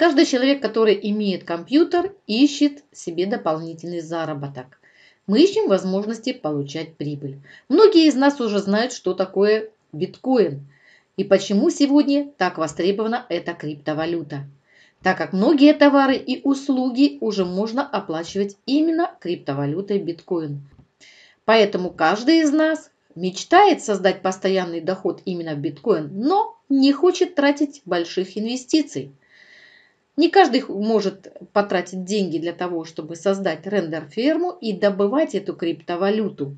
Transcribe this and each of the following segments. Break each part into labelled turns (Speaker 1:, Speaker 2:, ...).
Speaker 1: Каждый человек, который имеет компьютер, ищет себе дополнительный заработок. Мы ищем возможности получать прибыль. Многие из нас уже знают, что такое биткоин и почему сегодня так востребована эта криптовалюта. Так как многие товары и услуги уже можно оплачивать именно криптовалютой биткоин. Поэтому каждый из нас мечтает создать постоянный доход именно в биткоин, но не хочет тратить больших инвестиций. Не каждый может потратить деньги для того, чтобы создать рендер-ферму и добывать эту криптовалюту.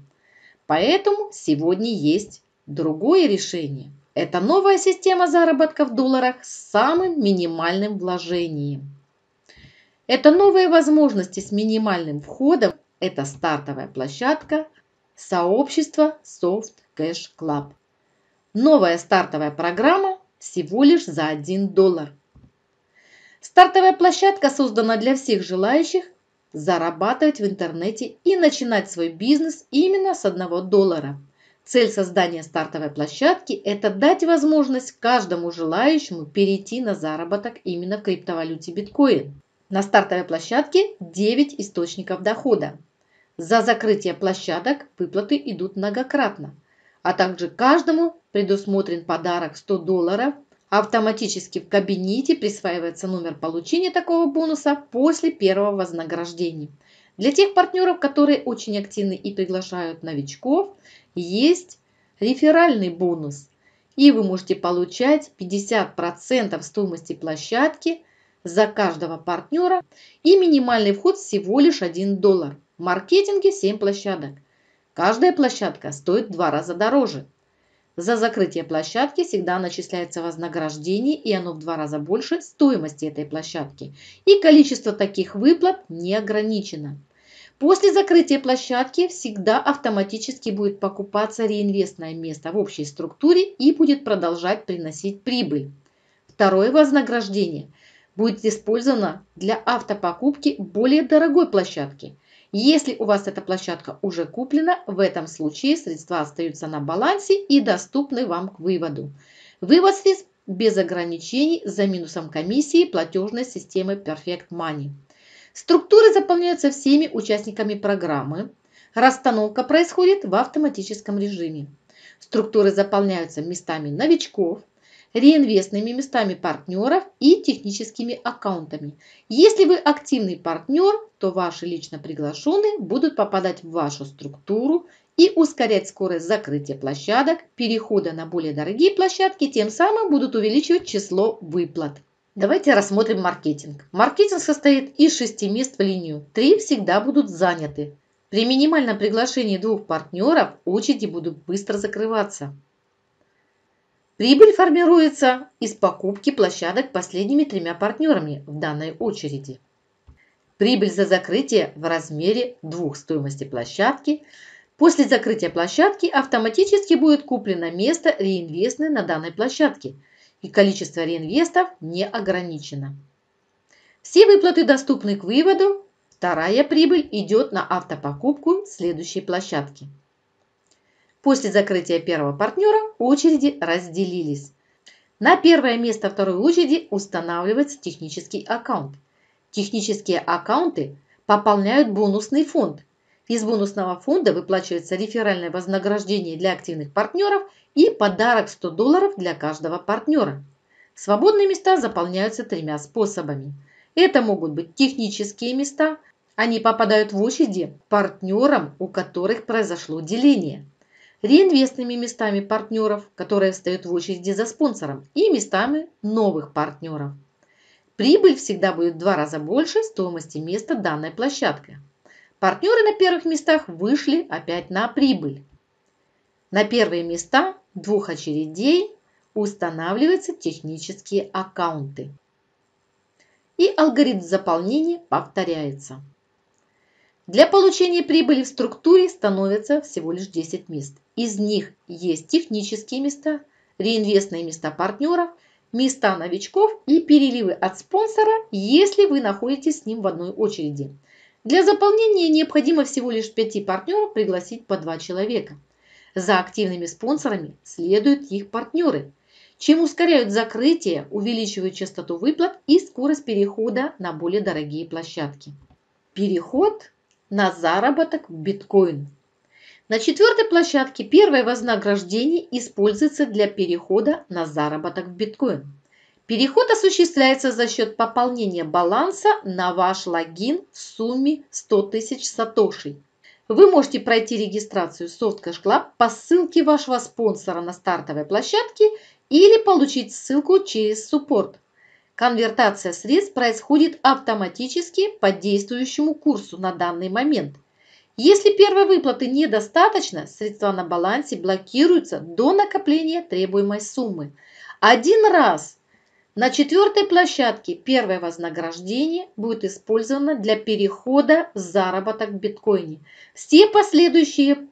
Speaker 1: Поэтому сегодня есть другое решение. Это новая система заработка в долларах с самым минимальным вложением. Это новые возможности с минимальным входом. Это стартовая площадка сообщества Soft Cash Club. Новая стартовая программа всего лишь за 1 доллар – Стартовая площадка создана для всех желающих зарабатывать в интернете и начинать свой бизнес именно с одного доллара. Цель создания стартовой площадки – это дать возможность каждому желающему перейти на заработок именно в криптовалюте биткоин. На стартовой площадке 9 источников дохода. За закрытие площадок выплаты идут многократно, а также каждому предусмотрен подарок 100 долларов – Автоматически в кабинете присваивается номер получения такого бонуса после первого вознаграждения. Для тех партнеров, которые очень активны и приглашают новичков, есть реферальный бонус. И вы можете получать 50% стоимости площадки за каждого партнера и минимальный вход всего лишь 1 доллар. В маркетинге 7 площадок. Каждая площадка стоит в два раза дороже – за закрытие площадки всегда начисляется вознаграждение, и оно в два раза больше стоимости этой площадки. И количество таких выплат не ограничено. После закрытия площадки всегда автоматически будет покупаться реинвестное место в общей структуре и будет продолжать приносить прибыль. Второе вознаграждение будет использовано для автопокупки более дорогой площадки. Если у вас эта площадка уже куплена, в этом случае средства остаются на балансе и доступны вам к выводу. Вывод средств без ограничений за минусом комиссии платежной системы Perfect Money. Структуры заполняются всеми участниками программы. Расстановка происходит в автоматическом режиме. Структуры заполняются местами новичков, реинвестными местами партнеров и техническими аккаунтами. Если вы активный партнер, то ваши лично приглашенные будут попадать в вашу структуру и ускорять скорость закрытия площадок, перехода на более дорогие площадки, тем самым будут увеличивать число выплат. Давайте рассмотрим маркетинг. Маркетинг состоит из шести мест в линию. Три всегда будут заняты. При минимальном приглашении двух партнеров очереди будут быстро закрываться. Прибыль формируется из покупки площадок последними тремя партнерами в данной очереди. Прибыль за закрытие в размере двух стоимости площадки. После закрытия площадки автоматически будет куплено место реинвестное на данной площадке, и количество реинвестов не ограничено. Все выплаты доступны к выводу. Вторая прибыль идет на автопокупку следующей площадки. После закрытия первого партнера очереди разделились. На первое место второй очереди устанавливается технический аккаунт. Технические аккаунты пополняют бонусный фонд. Из бонусного фонда выплачивается реферальное вознаграждение для активных партнеров и подарок 100 долларов для каждого партнера. Свободные места заполняются тремя способами. Это могут быть технические места, они попадают в очереди партнерам, у которых произошло деление реинвестными местами партнеров, которые встают в очереди за спонсором, и местами новых партнеров. Прибыль всегда будет в два раза больше стоимости места данной площадки. Партнеры на первых местах вышли опять на прибыль. На первые места двух очередей устанавливаются технические аккаунты. И алгоритм заполнения повторяется. Для получения прибыли в структуре становится всего лишь 10 мест. Из них есть технические места, реинвестные места партнеров, места новичков и переливы от спонсора, если вы находитесь с ним в одной очереди. Для заполнения необходимо всего лишь 5 партнеров пригласить по 2 человека. За активными спонсорами следуют их партнеры, чем ускоряют закрытие, увеличивают частоту выплат и скорость перехода на более дорогие площадки. Переход на заработок в биткоин – на четвертой площадке первое вознаграждение используется для перехода на заработок в биткоин. Переход осуществляется за счет пополнения баланса на ваш логин в сумме 100 тысяч сатошей. Вы можете пройти регистрацию Softcash Club по ссылке вашего спонсора на стартовой площадке или получить ссылку через суппорт. Конвертация средств происходит автоматически по действующему курсу на данный момент если первой выплаты недостаточно, средства на балансе блокируются до накопления требуемой суммы. Один раз на четвертой площадке первое вознаграждение будет использовано для перехода в заработок в биткоине. Все последующие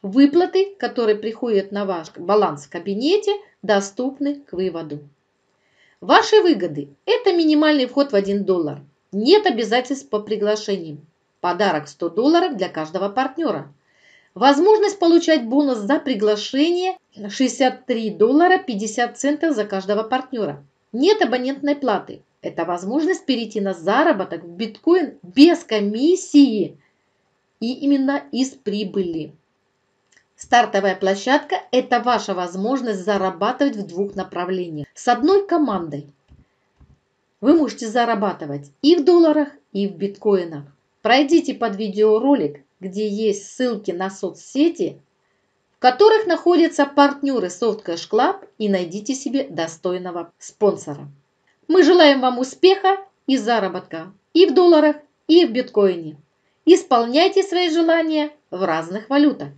Speaker 1: выплаты, которые приходят на ваш баланс в кабинете, доступны к выводу. Ваши выгоды – это минимальный вход в 1 доллар. Нет обязательств по приглашениям. Подарок 100 долларов для каждого партнера. Возможность получать бонус за приглашение 63 доллара 50 центов за каждого партнера. Нет абонентной платы. Это возможность перейти на заработок в биткоин без комиссии и именно из прибыли. Стартовая площадка – это ваша возможность зарабатывать в двух направлениях. С одной командой вы можете зарабатывать и в долларах, и в биткоинах. Пройдите под видеоролик, где есть ссылки на соцсети, в которых находятся партнеры Softcash Club и найдите себе достойного спонсора. Мы желаем вам успеха и заработка и в долларах, и в биткоине. Исполняйте свои желания в разных валютах.